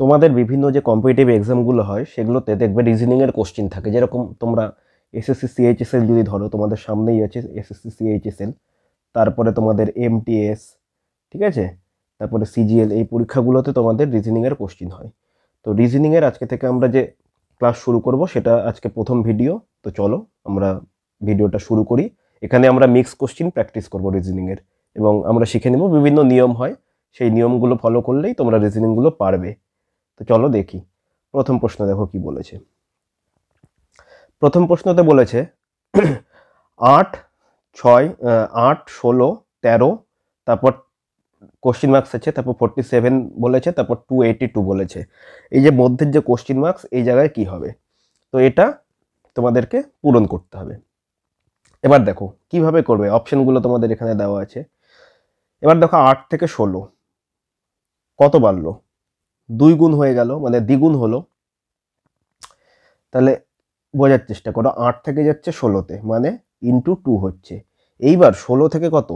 তোমাদের বিভিন্ন যে কম্পিটিটিভ এক্সামগুলো হয় সেগুলোতে দেখবে রিজনিংয়ের কোশ্চিন থাকে যেরকম তোমরা এসএসসি সিএইচএসএল যদি ধরো তোমাদের সামনেই আছে এসএসসি সিএইচএসএল তারপরে তোমাদের এমটিএস ঠিক আছে তারপরে সিজিএল এই পরীক্ষাগুলোতে তোমাদের রিজনিংয়ের কোশ্চিন হয় তো রিজনিংয়ের আজকে থেকে আমরা যে ক্লাস শুরু করব সেটা আজকে প্রথম ভিডিও তো চলো আমরা ভিডিওটা শুরু করি এখানে আমরা মিক্স কোশ্চিন প্র্যাকটিস করব রিজনিংয়ের এবং আমরা শিখে নেব বিভিন্ন নিয়ম হয় সেই নিয়মগুলো ফলো করলেই তোমরা রিজনিংগুলো পারবে তো চলো দেখি প্রথম প্রশ্ন দেখো কি বলেছে প্রথম প্রশ্নতে বলেছে আট ছয় আট ষোলো তেরো তারপর কোশ্চিন মার্কস আছে তারপর ফোরটি সেভেন বলেছে তারপর টু এইটি টু বলেছে এই যে মধ্যের যে কোশ্চিন মার্কস এই জায়গায় কি হবে তো এটা তোমাদেরকে পূরণ করতে হবে এবার দেখো কিভাবে করবে অপশানগুলো তোমাদের এখানে দেওয়া আছে এবার দেখো আট থেকে ষোলো কত বাড়লো দুই গুণ হয়ে গেল মানে দ্বিগুণ হলো তাহলে বোঝার চেষ্টা করো আট থেকে যাচ্ছে ষোলোতে মানে ইন্টু টু হচ্ছে এইবার ষোলো থেকে কত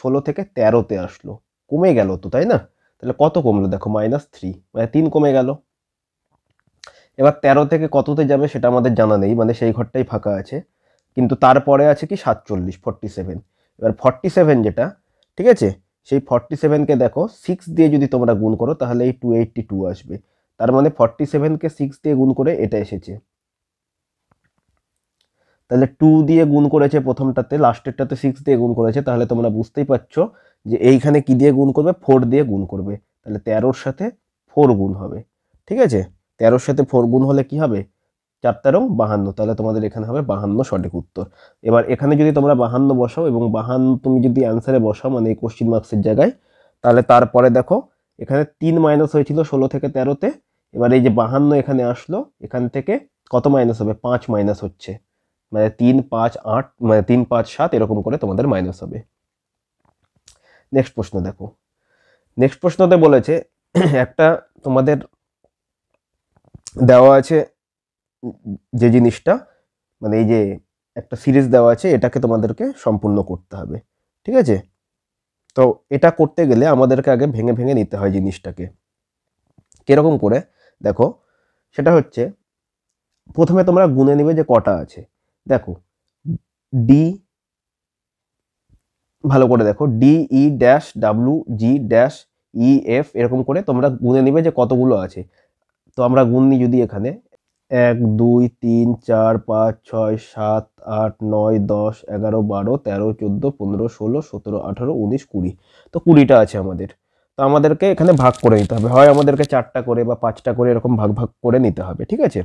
ষোলো থেকে তেরোতে আসলো কমে গেল তো তাই না তাহলে কত কমলো দেখো মাইনাস থ্রি মানে তিন কমে গেল এবার তেরো থেকে কততে যাবে সেটা আমাদের জানা নেই মানে সেই ঘরটাই ফাঁকা আছে কিন্তু তারপরে আছে কি সাতচল্লিশ ফর্টি সেভেন এবার ফর্টি সেভেন যেটা ঠিক আছে সেই ফর্টি সেভেনকে দেখো সিক্স দিয়ে যদি তোমরা গুণ করো তাহলে এই টু এইটটি টু আসবে তার মানে ফর্টি সেভেনকে সিক্স দিয়ে গুণ করে এটা এসেছে তাহলে টু দিয়ে গুণ করেছে প্রথমটাতে লাস্টেরটাতে সিক্স দিয়ে গুণ করেছে তাহলে তোমরা বুঝতেই পারছো যে এইখানে কি দিয়ে গুণ করবে ফোর দিয়ে গুণ করবে তাহলে তেরোর সাথে ফোর গুণ হবে ঠিক আছে তেরোর সাথে ফোর গুণ হলে কি হবে চার তেরো বাহান্ন তাহলে তোমাদের এখানে হবে বাহান্ন সঠিক উত্তর এবার এখানে যদি তোমরা বাহান্ন বসাও এবং বাহান্ন তুমি যদি অ্যান্সারে বসাও মানে এই কোশ্চিন মার্কসের জায়গায় তাহলে তারপরে দেখো এখানে তিন মাইনাস হয়েছিল ষোলো থেকে তেরোতে এবার এই যে বাহান্ন এখানে আসলো এখান থেকে কত মাইনাস হবে পাঁচ মাইনাস হচ্ছে মানে তিন পাঁচ আট মানে তিন পাঁচ সাত এরকম করে তোমাদের মাইনাস হবে নেক্সট প্রশ্ন দেখো নেক্সট প্রশ্নতে বলেছে একটা তোমাদের দেওয়া আছে যে জিনিসটা মানে এই যে একটা সিরিজ দেওয়া আছে এটাকে তোমাদেরকে সম্পূর্ণ করতে হবে ঠিক আছে তো এটা করতে গেলে আমাদেরকে আগে ভেঙে ভেঙে নিতে হয় জিনিসটাকে কীরকম করে দেখো সেটা হচ্ছে প্রথমে তোমরা গুনে নেবে যে কটা আছে দেখো ডি ভালো করে দেখো D E dash W G dash E F এরকম করে তোমরা গুনে নেবে যে কতগুলো আছে তো আমরা গুন নিই যদি এখানে এক দুই তিন চার পাঁচ ছয় সাত আট নয় দশ এগারো বারো তেরো চোদ্দো পনেরো ষোলো সতেরো আঠেরো উনিশ কুড়ি তো কুড়িটা আছে আমাদের তো আমাদেরকে এখানে ভাগ করে নিতে হবে হয় আমাদেরকে চারটা করে বা পাঁচটা করে এরকম ভাগ ভাগ করে নিতে হবে ঠিক আছে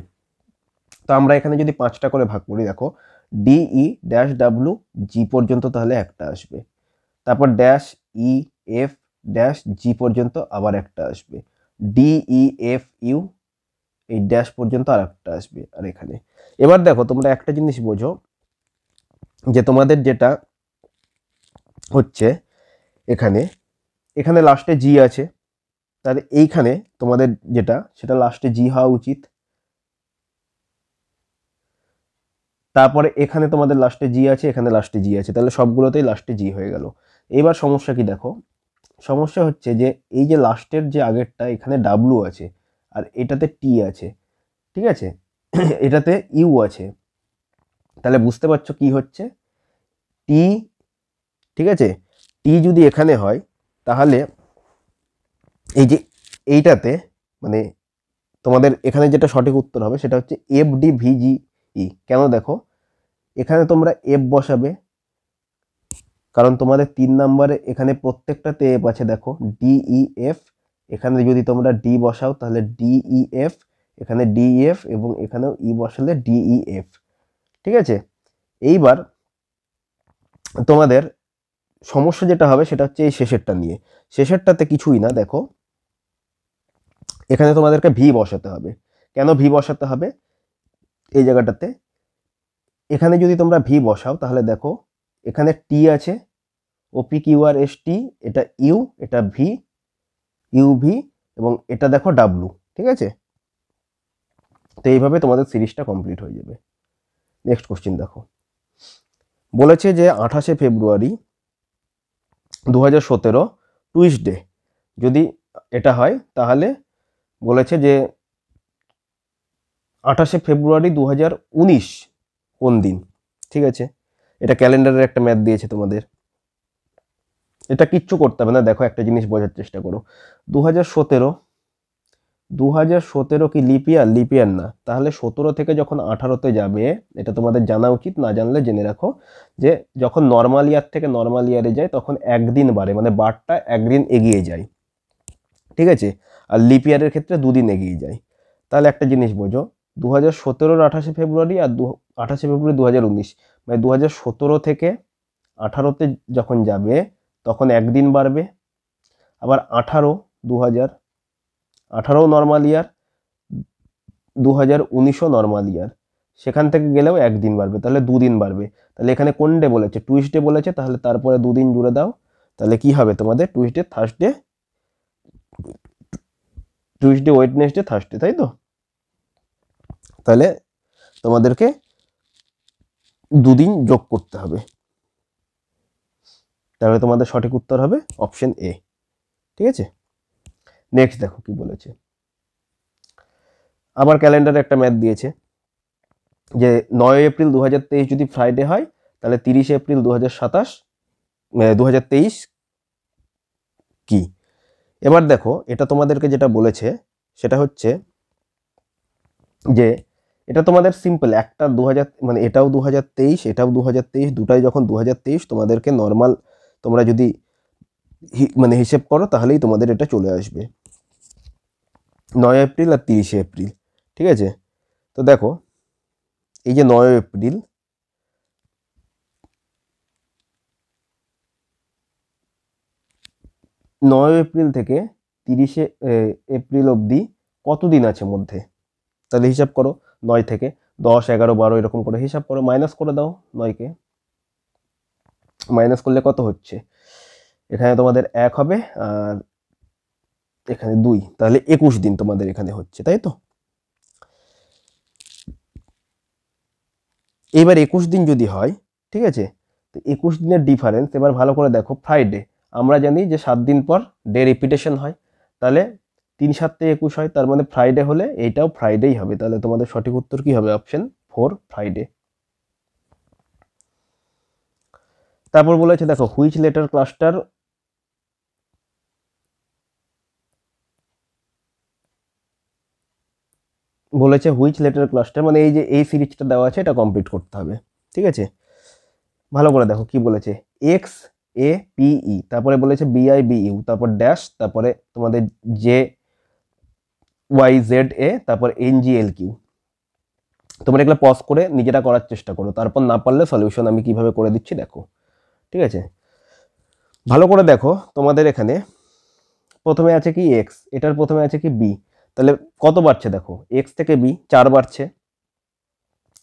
তো আমরা এখানে যদি পাঁচটা করে ভাগ করি দেখো ডিই ড্যাশ ডাব্লু জি পর্যন্ত তাহলে একটা আসবে তারপর dash E F dash G পর্যন্ত আবার একটা আসবে ডিই এফ ইউ এই ড্যাশ পর্যন্ত আর একটা আসবে আর এখানে এবার দেখো তোমরা একটা জিনিস বোঝো যে তোমাদের যেটা হচ্ছে এখানে এখানে লাস্টে জি আছে তাহলে এইখানে তোমাদের যেটা সেটা লাস্টে জি হওয়া উচিত তারপরে এখানে তোমাদের লাস্টে জি আছে এখানে লাস্টে জি আছে তাহলে সবগুলোতেই লাস্টে জি হয়ে গেল এবার সমস্যা কি দেখো সমস্যা হচ্ছে যে এই যে লাস্টের যে আগেরটা এখানে ডাব্লু আছে আর এটাতে টি আছে ঠিক আছে এটাতে ইউ আছে তাহলে বুঝতে পারছো কি হচ্ছে টি ঠিক আছে টি যদি এখানে হয় তাহলে এই যে এইটাতে মানে তোমাদের এখানে যেটা সঠিক উত্তর হবে সেটা হচ্ছে এফ ডি ভিজি ই কেন দেখো এখানে তোমরা এফ বসাবে কারণ তোমাদের তিন নাম্বারে এখানে প্রত্যেকটাতে এফ আছে দেখো ডি ই এফ এখানে যদি তোমরা ডি বসাও তাহলে ডিইএফ e এখানে ডিইএফ e এবং এখানেও ই e বসালে ডিইএফ ঠিক আছে এইবার তোমাদের সমস্যা যেটা হবে সেটা হচ্ছে এই শেষেরটা নিয়ে শেষেরটাতে কিছুই না দেখো এখানে তোমাদেরকে ভি বসাতে হবে কেন ভি বসাতে হবে এই জায়গাটাতে এখানে যদি তোমরা ভি বসাও তাহলে দেখো এখানে টি আছে ওপি কিউ আর এস টি এটা ইউ এটা ভি ইউভি এবং এটা দেখো ডাব্লু ঠিক আছে তো এইভাবে তোমাদের সিরিজটা কমপ্লিট হয়ে যাবে নেক্সট কোশ্চিন দেখো বলেছে যে আঠাশে ফেব্রুয়ারি দু হাজার সতেরো টুইসডে যদি এটা হয় তাহলে বলেছে যে আঠাশে ফেব্রুয়ারি দু হাজার উনিশ কোন দিন ঠিক আছে এটা ক্যালেন্ডারের একটা ম্যাথ দিয়েছে তোমাদের এটা কিচ্ছু করতে হবে না দেখো একটা জিনিস বোঝার চেষ্টা করো দু হাজার সতেরো দু হাজার সতেরো কি লিপিয়ার লিপিয়ার না তাহলে সতেরো থেকে যখন আঠারোতে যাবে এটা তোমাদের জানা উচিত না জানলে জেনে রাখো যে যখন নর্মাল ইয়ার থেকে নর্মাল ইয়ারে যায় তখন একদিন বাড়ে মানে বারটা একদিন এগিয়ে যায় ঠিক আছে আর লিপিয়ারের ক্ষেত্রে দুদিন এগিয়ে যায় তাহলে একটা জিনিস বোঝো দু হাজার সতেরোর আঠাশে ফেব্রুয়ারি আর দু আঠাশে ফেব্রুয়ারি দু হাজার উনিশ মানে দু হাজার সতেরো থেকে আঠারোতে যখন যাবে তখন একদিন বাড়বে আবার আঠারো দু হাজার আঠারো নর্মাল ইয়ার দু হাজার উনিশও নর্মাল ইয়ার সেখান থেকে গেলেও একদিন বাড়বে তাহলে দুদিন বাড়বে তাহলে এখানে কোন ডে বলেছে টুইসডে বলেছে তাহলে তারপরে দুদিন জুড়ে দাও তাহলে কি হবে তোমাদের Tuesday Thursday Tuesday Wednesday Thursday তাই তো তাহলে তোমাদেরকে দুদিন যোগ করতে হবে তাহলে তোমাদের সঠিক উত্তর হবে অপশন এ ঠিক আছে নেক্সট দেখো কি বলেছে আমার ক্যালেন্ডারে একটা ম্যাথ দিয়েছে যে নয় এপ্রিল দু যদি ফ্রাইডে হয় তাহলে তিরিশে এপ্রিল দু হাজার সাতাশ দু কি এবার দেখো এটা তোমাদেরকে যেটা বলেছে সেটা হচ্ছে যে এটা তোমাদের সিম্পল একটা দু মানে এটাও দু এটাও দু দুটাই যখন দু তোমাদেরকে নর্মাল তোমরা যদি মানে হিসেব করো তাহলেই তোমাদের এটা চলে আসবে নয় এপ্রিল আর তিরিশে এপ্রিল ঠিক আছে তো দেখো এই যে নয় এপ্রিল নয় এপ্রিল থেকে তিরিশে এপ্রিল অবধি কতদিন আছে মধ্যে তাহলে হিসাব করো নয় থেকে দশ এগারো বারো এরকম করে হিসাব করো মাইনাস করে দাও নয়কে মাইনাস করলে কত হচ্ছে এখানে তোমাদের এক হবে আর এখানে দুই তাহলে একুশ দিন তোমাদের এখানে হচ্ছে তাই তো এবার একুশ দিন যদি হয় ঠিক আছে তো একুশ দিনের ডিফারেন্স এবার ভালো করে দেখো ফ্রাইডে আমরা জানি যে সাত দিন পর ডে রিপিটেশন হয় তাহলে তিন সাতটে একুশ হয় তার মানে ফ্রাইডে হলে এইটাও ফ্রাইডেই হবে তাহলে তোমাদের সঠিক উত্তর কি হবে অপশন ফোর ফ্রাইডে তারপর বলেছে দেখো হুইচ লেটার ক্লাস্টার বলেছে হুইচ লেটার ক্লাস্টার মানে এই যে এই সিরিজটা দেওয়া আছে এটা কমপ্লিট করতে হবে ঠিক আছে ভালো করে দেখো কি বলেছে এক্স এ পিই তারপরে বলেছে বিআই ইউ তারপর ড্যাশ তারপরে তোমাদের জে ওয়াই জেড এ তারপর এনজিএল কিউ তোমরা এগুলো পজ করে নিজেরা করার চেষ্টা করো তারপর না পারলে সলিউশন আমি কিভাবে করে দিচ্ছি দেখো ঠিক আছে ভালো করে দেখো তোমাদের এখানে প্রথমে আছে কি এক্স এটার প্রথমে আছে কি বি তাহলে কত বাড়ছে দেখো এক্স থেকে বি চার বাড়ছে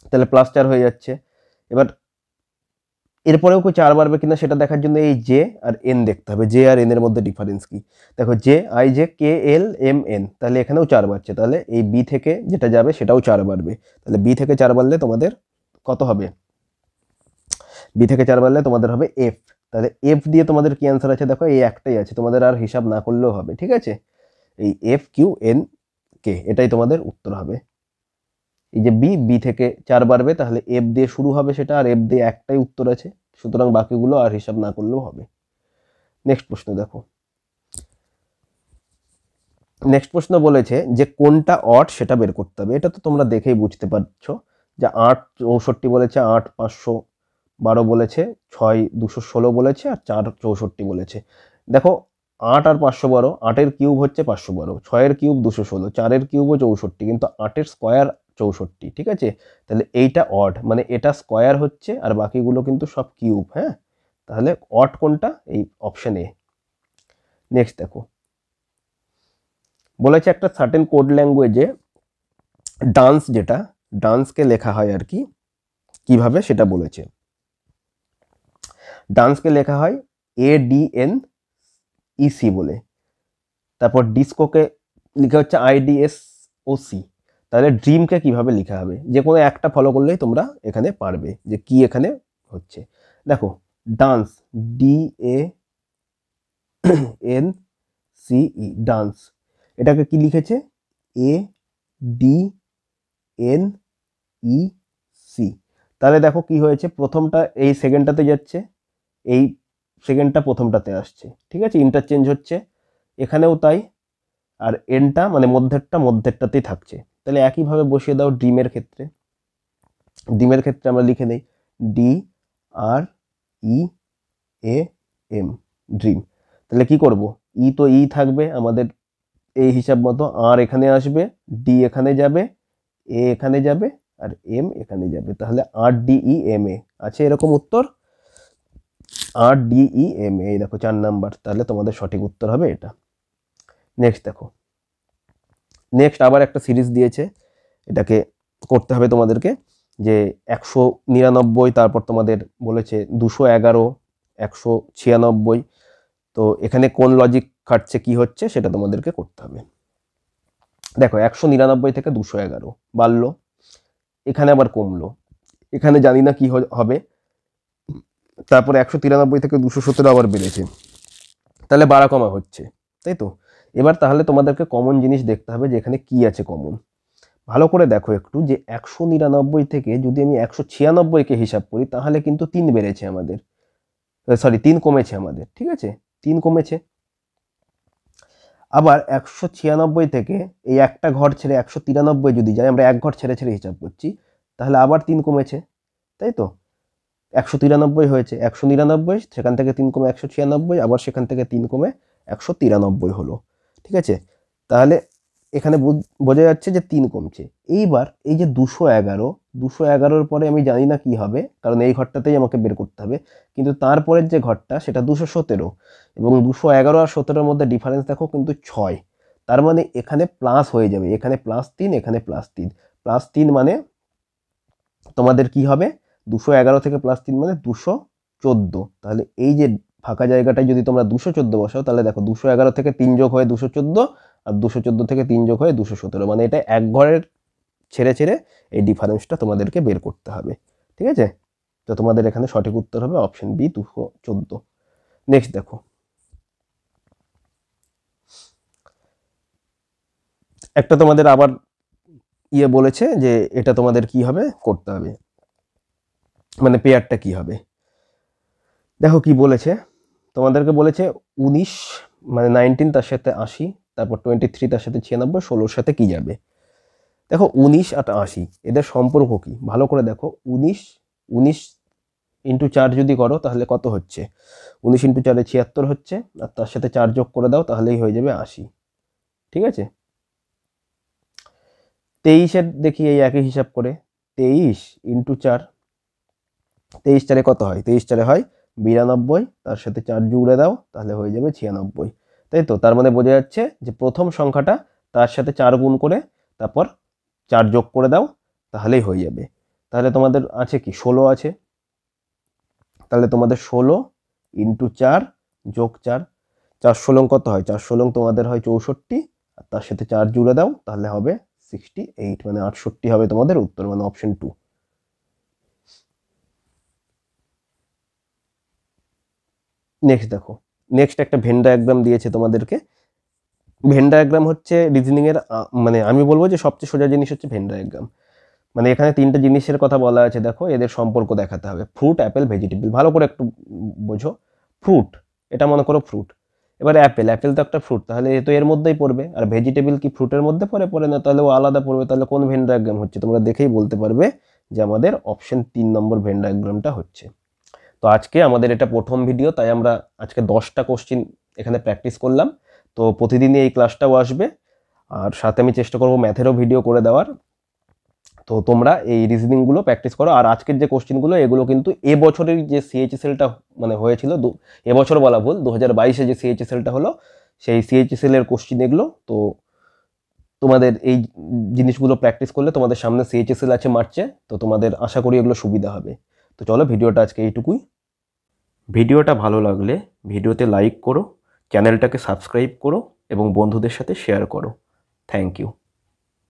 তাহলে প্লাস চার হয়ে যাচ্ছে এবার এরপরেও কি চার বাড়বে কিনা সেটা দেখার জন্য এই জে আর এন দেখতে হবে জে আর এন এর মধ্যে ডিফারেন্স কি দেখো J I J K L M N তাহলে এখানেও চার বাড়ছে তাহলে এই বি থেকে যেটা যাবে সেটাও চার বাড়বে তাহলে বি থেকে চার বাড়লে তোমাদের কত হবে বি থেকে চার বাড়লে তোমাদের হবে এফ তাহলে এফ দিয়ে তোমাদের কি অ্যান্সার আছে দেখো এই একটাই আছে তোমাদের আর হিসাব না করলেও হবে ঠিক আছে এই এফ কিউ এন কে এটাই তোমাদের উত্তর হবে এই যে বি বি থেকে চার বাড়বে তাহলে এফ দিয়ে শুরু হবে সেটা আর এফ দিয়ে একটাই উত্তর আছে সুতরাং বাকিগুলো আর হিসাব না করলেও হবে নেক্সট প্রশ্ন দেখো নেক্সট প্রশ্ন বলেছে যে কোনটা অট সেটা বের করতে হবে এটা তো তোমরা দেখেই বুঝতে পারছো যে আট চৌষট্টি বলেছে আট পাঁচশো বারো বলেছে ছয় দুশো ষোলো বলেছে আর চার চৌষট্টি বলেছে দেখো আট আর পাঁচশো বারো আটের কিউব হচ্ছে পাঁচশো বারো ছয়ের কিউব দুশো ষোলো চারের কিউবও চৌষট্টি কিন্তু আটের স্কোয়ার চৌষট্টি ঠিক আছে তাহলে এইটা অড মানে এটা স্কোয়ার হচ্ছে আর বাকিগুলো কিন্তু সব কিউব হ্যাঁ তাহলে অট কোনটা এই অপশান এ নেক্সট দেখো বলেছে একটা সার্টেন কোড ল্যাঙ্গুয়েজে ডান্স যেটা ডান্সকে লেখা হয় আর কি কীভাবে সেটা বলেছে ডান্সকে লেখা হয় এ ডি এন ইসি বলে তারপর ডিস্কোকে লেখা হচ্ছে আইডিএস ও সি তাহলে ড্রিমকে কিভাবে লেখা হবে যে কোনো একটা ফলো করলেই তোমরা এখানে পারবে যে কি এখানে হচ্ছে দেখো dance D A N C E dance এটাকে কি লিখেছে A D N E C তাহলে দেখো কি হয়েছে প্রথমটা এই সেকেন্ডটাতে যাচ্ছে এই সেকেন্ডটা প্রথমটাতে আসছে ঠিক আছে ইন্টারচেঞ্জ হচ্ছে এখানেও তাই আর এনটা মানে মধ্যেরটা মধ্যেরটাতেই থাকছে তাহলে একইভাবে বসিয়ে দাও ডিমের ক্ষেত্রে ডিমের ক্ষেত্রে আমরা লিখে দিই D R E A M dream তাহলে কি করব ই e তো ই e থাকবে আমাদের এই হিসাব মতো আর এখানে আসবে ডি এখানে যাবে এ এখানে যাবে আর এম এখানে যাবে তাহলে আর ডি ই এম এ আছে এরকম উত্তর আর ডিই এম এই দেখো চার নাম্বার তাহলে তোমাদের সঠিক উত্তর হবে এটা নেক্সট দেখো নেক্সট আবার একটা সিরিজ দিয়েছে এটাকে করতে হবে তোমাদেরকে যে একশো নিরানব্বই তারপর তোমাদের বলেছে দুশো এগারো একশো ছিয়ানব্বই তো এখানে কোন লজিক খাটছে কি হচ্ছে সেটা তোমাদেরকে করতে হবে দেখো একশো নিরানব্বই থেকে দুশো এগারো বাড়লো এখানে আবার কমলো এখানে জানি না কি হবে তারপরে একশো তিরানব্বই থেকে দুশো সতেরো আবার বেড়েছে তাহলে বাড়া কমা হচ্ছে তাই তো এবার তাহলে তোমাদেরকে কমন জিনিস দেখতে হবে যে এখানে কী আছে কমন ভালো করে দেখো একটু যে একশো নিরানব্বই থেকে যদি আমি একশো ছিয়ানব্বইকে হিসাব করি তাহলে কিন্তু তিন বেড়েছে আমাদের সরি তিন কমেছে আমাদের ঠিক আছে তিন কমেছে আবার একশো ছিয়ানব্বই থেকে এই একটা ঘর ছেড়ে একশো তিরানব্বই যদি যাই আমরা এক ঘর ছেড়ে ছেড়ে হিসাব করছি তাহলে আবার তিন কমেছে তাই তো একশো তিরানব্বই হয়েছে একশো নিরানব্বই সেখান থেকে তিন কমে একশো ছিয়ানব্বই আবার সেখান থেকে তিন কমে একশো তিরানব্বই হলো ঠিক আছে তাহলে এখানে বোঝা যাচ্ছে যে তিন কমছে এইবার এই যে দুশো এগারো দুশো এগারোর পরে আমি জানি না কি হবে কারণ এই ঘরটাতেই আমাকে বের করতে হবে কিন্তু তারপরের যে ঘরটা সেটা দুশো সতেরো এবং দুশো এগারো আর সতেরোর মধ্যে ডিফারেন্স দেখো কিন্তু ছয় তার মানে এখানে প্লাস হয়ে যাবে এখানে প্লাস তিন এখানে প্লাস তিন প্লাস তিন মানে তোমাদের কি হবে দুশো এগারো থেকে প্লাস তিন মানে দুশো চোদ্দো তাহলে এই যে ফাঁকা জায়গাটায় যদি তোমরা দুশো চোদ্দো বসাও তাহলে দেখো দুশো এগারো থেকে তিন যোগ হয়ে দুশো চোদ্দো আর দুশো চোদ্দো থেকে তিন যোগ হয়ে দুশো সতেরো মানে এটা এক ঘরের ছেড়ে ছেড়ে এই ডিফারেন্সটা তোমাদেরকে বের করতে হবে ঠিক আছে তো তোমাদের এখানে সঠিক উত্তর হবে অপশন বি দুশো চোদ্দো নেক্সট দেখো একটা তোমাদের আবার ইয়ে বলেছে যে এটা তোমাদের কি হবে করতে হবে মানে পেয়ারটা কি হবে দেখো কি বলেছে তোমাদেরকে বলেছে উনিশ মানে নাইনটিন তার সাথে আশি তারপর টোয়েন্টি থ্রি তার সাথে ছিয়ানব্বই ষোলোর সাথে কি যাবে দেখো উনিশ আর আশি এদের সম্পর্ক কি ভালো করে দেখো উনিশ উনিশ ইন্টু চার যদি করো তাহলে কত হচ্ছে উনিশ ইন্টু চারে ছিয়াত্তর হচ্ছে আর তার সাথে চার যোগ করে দাও তাহলেই হয়ে যাবে আশি ঠিক আছে তেইশের দেখি এই একই হিসাব করে তেইশ ইন্টু চার তেইশ চারে কত হয় তেইশ চারে হয় বিরানব্বই তার সাথে চার জুড়ে দাও তাহলে হয়ে যাবে ছিয়ানব্বই তাই তো তার মানে বোঝা যাচ্ছে যে প্রথম সংখ্যাটা তার সাথে চার গুণ করে তারপর চার যোগ করে দাও তাহলেই হয়ে যাবে তাহলে তোমাদের আছে কি ষোলো আছে তাহলে তোমাদের ষোলো ইন্টু চার যোগ চার চার ষোলং কত হয় চার ষোলং তোমাদের হয় চৌষট্টি আর তার সাথে চার জুড়ে দাও তাহলে হবে সিক্সটি এইট মানে আটষট্টি হবে তোমাদের উত্তর মানে অপশন টু নেক্সট দেখো নেক্সট একটা ভেন ডায়াগ্রাম দিয়েছে তোমাদেরকে ভেন ডায়াগ্রাম হচ্ছে রিজনিংয়ের মানে আমি বলবো যে সবচেয়ে সোজা জিনিস হচ্ছে ভেন ডায়াগ্রাম মানে এখানে তিনটা জিনিসের কথা বলা আছে দেখো এদের সম্পর্ক দেখাতে হবে ফ্রুট অ্যাপেল ভেজিটেবল ভালো করে একটু বোঝো ফ্রুট এটা মনে করো ফ্রুট এবার অ্যাপেল অ্যাপেল তো একটা ফ্রুট তাহলে এ তো এর মধ্যেই পড়বে আর ভেজিটেবল কি ফ্রুটের মধ্যে পড়ে পড়ে না তাহলে ও আলাদা পড়বে তাহলে কোন ভেন ডায়াগ্রাম হচ্ছে তোমরা দেখেই বলতে পারবে যে আমাদের অপশন তিন নম্বর ভেন ডায়াগ্রামটা হচ্ছে তো আজকে আমাদের এটা প্রথম ভিডিও তাই আমরা আজকে দশটা কোশ্চিন এখানে প্র্যাকটিস করলাম তো প্রতিদিনই এই ক্লাসটাও আসবে আর সাথে আমি চেষ্টা করব ম্যাথেরও ভিডিও করে দেওয়ার তো তোমরা এই রিজনিংগুলো প্র্যাকটিস করো আর আজকের যে কোশ্চেনগুলো এগুলো কিন্তু এবছরের যে সিএইচএসএলটা মানে হয়েছিল দু এবছর বলা ভুল দু হাজার বাইশে যে সিএইচএসএলটা হলো সেই সিএইচএসএলের কোশ্চেন এগুলো তো তোমাদের এই জিনিসগুলো প্র্যাকটিস করলে তোমাদের সামনে সিএইচএসএল আছে মার্চে তো তোমাদের আশা করি এগুলো সুবিধা হবে তো চলো ভিডিওটা আজকে এইটুকুই ভিডিওটা ভালো লাগলে ভিডিওতে লাইক করো চ্যানেলটাকে সাবস্ক্রাইব করো এবং বন্ধুদের সাথে শেয়ার করো থ্যাংক ইউ